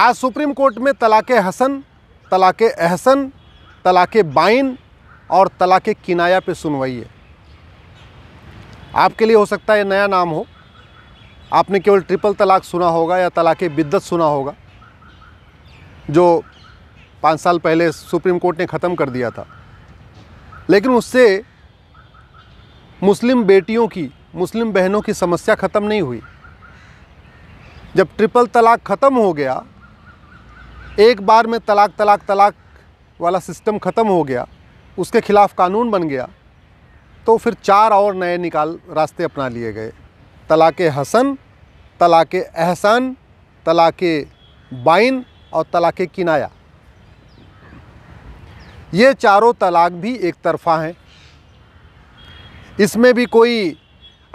आज supreme court में तलाक़ हसन तलाक़ एहसन तलाक़ बाइन और तलाक़ किनाया पे सुनवाई है आपके लिए हो सकता है नया नाम हो आपने केवल ट्रिपल तलाक सुना होगा या तलाक़ बिद्दत सुना होगा जो पाँच साल पहले सुप्रीम कोर्ट ने ख़त्म कर दिया था लेकिन उससे मुस्लिम बेटियों की मुस्लिम बहनों की समस्या ख़त्म नहीं हुई जब ट्रिपल तलाक ख़त्म हो गया एक बार में तलाक तलाक तलाक वाला सिस्टम ख़त्म हो गया उसके खिलाफ कानून बन गया तो फिर चार और नए निकाल रास्ते अपना लिए गए तलाक हसन तलाक एहसान तलाक बाइन और तलाक किनाया ये चारों तलाक भी एक तरफ़ा हैं इसमें भी कोई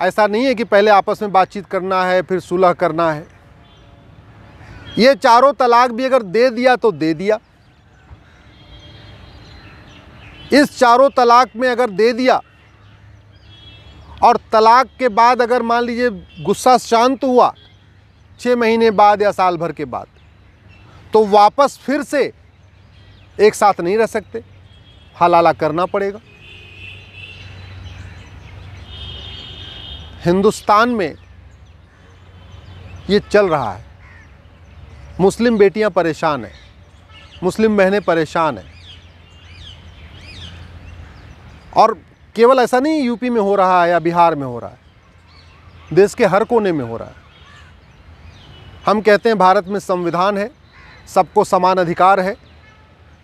ऐसा नहीं है कि पहले आपस में बातचीत करना है फिर सुलह करना है ये चारों तलाक भी अगर दे दिया तो दे दिया इस चारों तलाक में अगर दे दिया और तलाक के बाद अगर मान लीजिए गुस्सा शांत हुआ छः महीने बाद या साल भर के बाद तो वापस फिर से एक साथ नहीं रह सकते हलाला करना पड़ेगा हिंदुस्तान में ये चल रहा है मुस्लिम बेटियां परेशान हैं मुस्लिम बहनें परेशान हैं और केवल ऐसा नहीं यूपी में हो रहा है या बिहार में हो रहा है देश के हर कोने में हो रहा है हम कहते हैं भारत में संविधान है सबको समान अधिकार है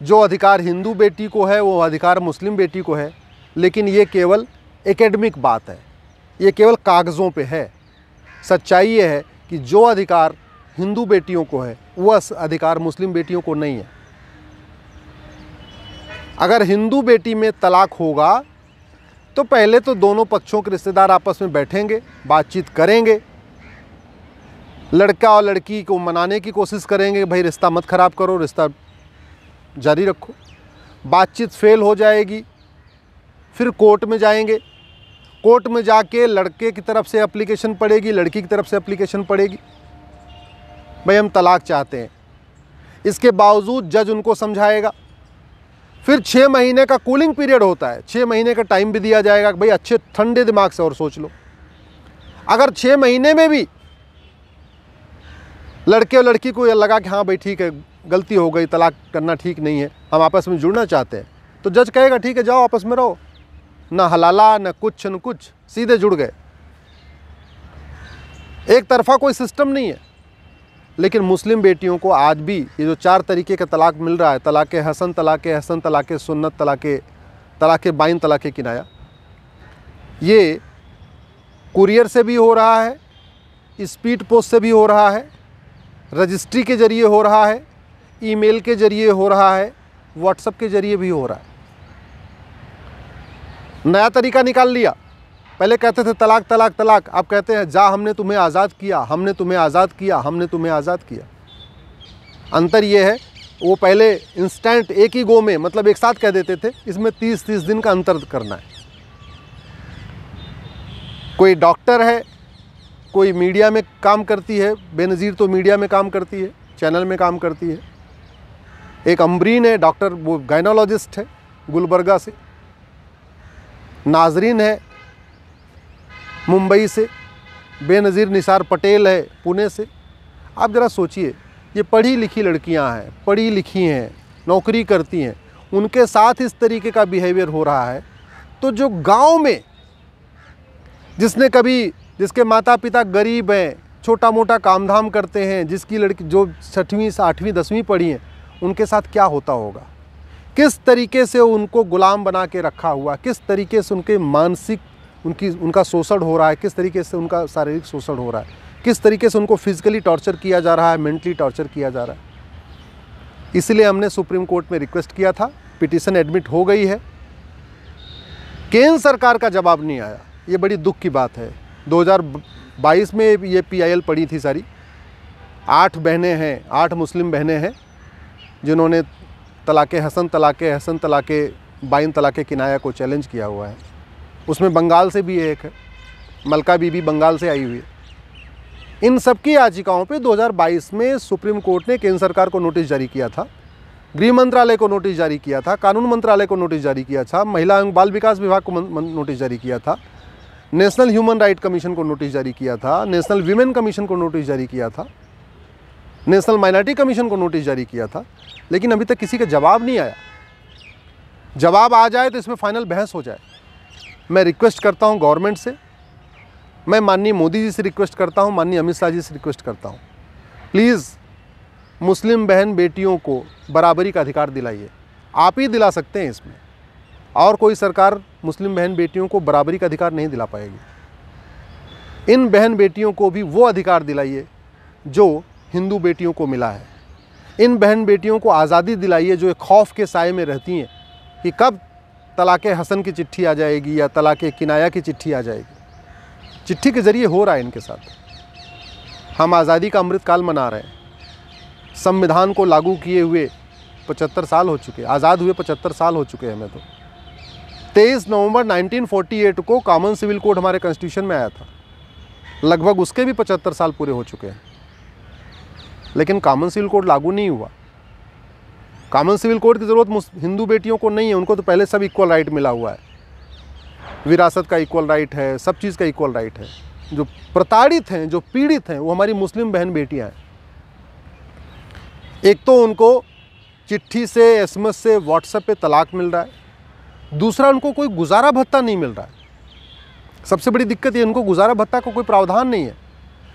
जो अधिकार हिंदू बेटी को है वो अधिकार मुस्लिम बेटी को है लेकिन ये केवल एकेडमिक बात है ये केवल कागज़ों पे है सच्चाई ये है कि जो अधिकार हिंदू बेटियों को है वह अधिकार मुस्लिम बेटियों को नहीं है अगर हिंदू बेटी में तलाक होगा तो पहले तो दोनों पक्षों के रिश्तेदार आपस में बैठेंगे बातचीत करेंगे लड़का और लड़की को मनाने की कोशिश करेंगे भाई रिश्ता मत ख़राब करो रिश्ता जारी रखो बातचीत फेल हो जाएगी फिर कोर्ट में जाएंगे कोर्ट में जाके लड़के की तरफ से एप्लीकेशन पड़ेगी लड़की की तरफ से एप्लीकेशन पड़ेगी भाई हम तलाक चाहते हैं इसके बावजूद जज उनको समझाएगा फिर छः महीने का कूलिंग पीरियड होता है छः महीने का टाइम भी दिया जाएगा भाई अच्छे ठंडे दिमाग से और सोच लो अगर छः महीने में भी लड़के और लड़की को यह लगा कि हाँ भाई ठीक है गलती हो गई तलाक करना ठीक नहीं है हम आपस में जुड़ना चाहते हैं तो जज कहेगा ठीक है जाओ आपस में रहो ना हलाला ना कुछ न कुछ सीधे जुड़ गए एक तरफा कोई सिस्टम नहीं है लेकिन मुस्लिम बेटियों को आज भी ये जो चार तरीके का तलाक मिल रहा है तलाक़ हसन तलाक़ हसन तलाक़ सुन्नत तलाक़ तलाक़ बाइन तलाक़ किनाया ये कुरियर से भी हो रहा है स्पीड पोस्ट से भी हो रहा है रजिस्ट्री के ज़रिए हो रहा है ईमेल के ज़रिए हो रहा है व्हाट्सएप के ज़रिए भी हो रहा है नया तरीका निकाल लिया पहले कहते थे तलाक तलाक तलाक आप कहते हैं जा हमने तुम्हें आज़ाद किया हमने तुम्हें आज़ाद किया हमने तुम्हें आज़ाद किया अंतर ये है वो पहले इंस्टेंट एक ही गो में मतलब एक साथ कह देते थे इसमें तीस तीस दिन का अंतर करना है कोई डॉक्टर है कोई मीडिया में काम करती है बेनज़ीर तो मीडिया में काम करती है चैनल में काम करती है एक अम्बरीन है डॉक्टर वो गाइनोलॉजिस्ट है गुलबर्गा से नाजरीन है मुंबई से बेनज़ीर निसार पटेल है पुणे से आप ज़रा सोचिए ये पढ़ी लिखी लड़कियां हैं पढ़ी लिखी हैं नौकरी करती हैं उनके साथ इस तरीके का बिहेवियर हो रहा है तो जो गांव में जिसने कभी जिसके माता पिता गरीब हैं छोटा मोटा काम धाम करते हैं जिसकी लड़की जो छठवीं आठवीं दसवीं पढ़ी हैं उनके साथ क्या होता होगा किस तरीके से उनको गुलाम बना के रखा हुआ किस तरीके से उनके मानसिक उनकी उनका शोषण हो रहा है किस तरीके से उनका शारीरिक शोषण हो रहा है किस तरीके से उनको फिजिकली टॉर्चर किया जा रहा है मेंटली टॉर्चर किया जा रहा है इसलिए हमने सुप्रीम कोर्ट में रिक्वेस्ट किया था पिटिशन एडमिट हो गई है केंद्र सरकार का जवाब नहीं आया ये बड़ी दुख की बात है 2022 में ये पीआईएल पड़ी थी सारी आठ बहनें हैं आठ मुस्लिम बहनें हैं जिन्होंने तलाक़ हसन तलाक़ हसन तलाक़ बाइन तलाक़ किनाया को चैलेंज किया हुआ है उसमें बंगाल से भी एक है मलका बीबी बंगाल से आई हुई है इन सबकी याचिकाओं पे 2022 में सुप्रीम कोर्ट ने केंद्र सरकार को नोटिस जारी किया था गृह मंत्रालय को नोटिस जारी किया था कानून मंत्रालय को नोटिस जारी किया था महिला एवं बाल विकास विभाग को नोटिस जारी किया था नेशनल ह्यूमन राइट कमीशन को नोटिस जारी किया था नेशनल वीमेन कमीशन को नोटिस जारी किया था नेशनल माइनॉरिटी कमीशन को नोटिस जारी किया था लेकिन अभी तक किसी का जवाब नहीं आया जवाब आ जाए तो इसमें फाइनल बहस हो जाए मैं रिक्वेस्ट करता हूँ गवर्नमेंट से मैं माननीय मोदी जी से रिक्वेस्ट करता हूँ माननीय अमित शाह जी से रिक्वेस्ट करता हूँ प्लीज़ मुस्लिम बहन बेटियों को बराबरी का अधिकार दिलाइए आप ही दिला सकते हैं इसमें और कोई सरकार मुस्लिम बहन बेटियों को बराबरी का अधिकार नहीं दिला पाएगी इन बहन बेटियों को भी वो अधिकार दिलाइए जो हिंदू बेटियों को मिला है इन बहन बेटियों को आज़ादी दिलाइए जो एक खौफ के साय में रहती हैं कि कब तलाक़ हसन की चिट्ठी आ जाएगी या तलाक़ किनाया की चिट्ठी आ जाएगी चिट्ठी के ज़रिए हो रहा है इनके साथ हम आज़ादी का अमृतकाल मना रहे हैं संविधान को लागू किए हुए पचहत्तर साल हो चुके आज़ाद हुए पचहत्तर साल हो चुके हैं हमें तो तेईस नवंबर 1948 को कॉमन सिविल कोड हमारे कॉन्स्टिट्यूशन में आया था लगभग उसके भी पचहत्तर साल पूरे हो चुके हैं लेकिन कॉमन सिविल कोड लागू नहीं हुआ कॉमन सिविल कोड की ज़रूरत हिंदू बेटियों को नहीं है उनको तो पहले सब इक्वल राइट मिला हुआ है विरासत का इक्वल राइट है सब चीज़ का इक्वल राइट है जो प्रताड़ित हैं जो पीड़ित हैं वो हमारी मुस्लिम बहन बेटियाँ हैं एक तो उनको चिट्ठी से एसएमएस से व्हाट्सएप पे तलाक मिल रहा है दूसरा उनको कोई गुजारा भत्ता नहीं मिल रहा है सबसे बड़ी दिक्कत ये उनको गुजारा भत्ता का को कोई प्रावधान नहीं है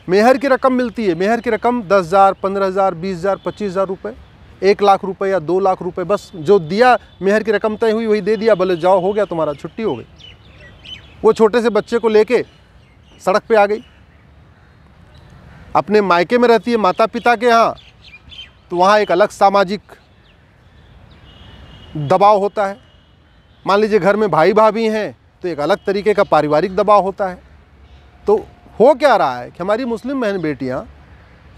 मेहर की रकम मिलती है मेहर की रकम दस हज़ार पंद्रह हज़ार बीस हज़ार पच्चीस हज़ार रुपये एक लाख रुपए या दो लाख रुपए बस जो दिया मेहर की रकम तय हुई वही दे दिया भले जाओ हो गया तुम्हारा छुट्टी हो गई वो छोटे से बच्चे को लेके सड़क पे आ गई अपने मायके में रहती है माता पिता के यहाँ तो वहाँ एक अलग सामाजिक दबाव होता है मान लीजिए घर में भाई भाभी हैं तो एक अलग तरीके का पारिवारिक दबाव होता है तो हो क्या रहा है कि हमारी मुस्लिम बहन बेटियाँ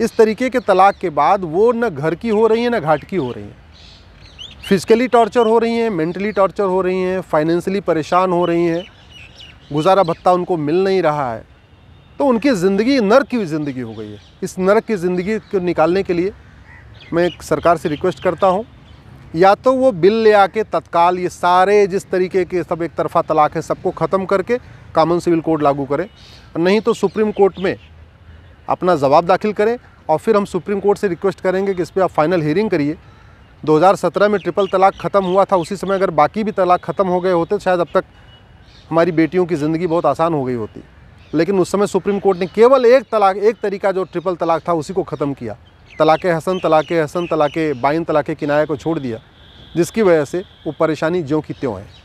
इस तरीके के तलाक के बाद वो न घर की हो रही हैं ना घाट की हो रही हैं फिज़िकली टॉर्चर हो रही हैं मेंटली टॉर्चर हो रही हैं फाइनेंशली परेशान हो रही हैं गुजारा भत्ता उनको मिल नहीं रहा है तो उनकी ज़िंदगी नर्क की ज़िंदगी हो गई है इस नर्क की ज़िंदगी को निकालने के लिए मैं सरकार से रिक्वेस्ट करता हूँ या तो वो बिल ले आके तत्काल ये सारे जिस तरीके के सब एक तरफा तलाक है सबको ख़त्म करके कामन सिविल कोड लागू करें नहीं तो सुप्रीम कोर्ट में अपना जवाब दाखिल करें और फिर हम सुप्रीम कोर्ट से रिक्वेस्ट करेंगे कि इस पर आप फाइनल हियरिंग करिए 2017 में ट्रिपल तलाक ख़त्म हुआ था उसी समय अगर बाकी भी तलाक ख़त्म हो गए होते तो शायद अब तक हमारी बेटियों की ज़िंदगी बहुत आसान हो गई होती लेकिन उस समय सुप्रीम कोर्ट ने केवल एक तलाक एक तरीका जो ट्रिपल तलाक था उसी को ख़त्म किया तलाक़ हसन तलाक़ हसन तलाक़ बाइन तलाक़ किनाया को छोड़ दिया जिसकी वजह से वो परेशानी ज्यों की त्यों है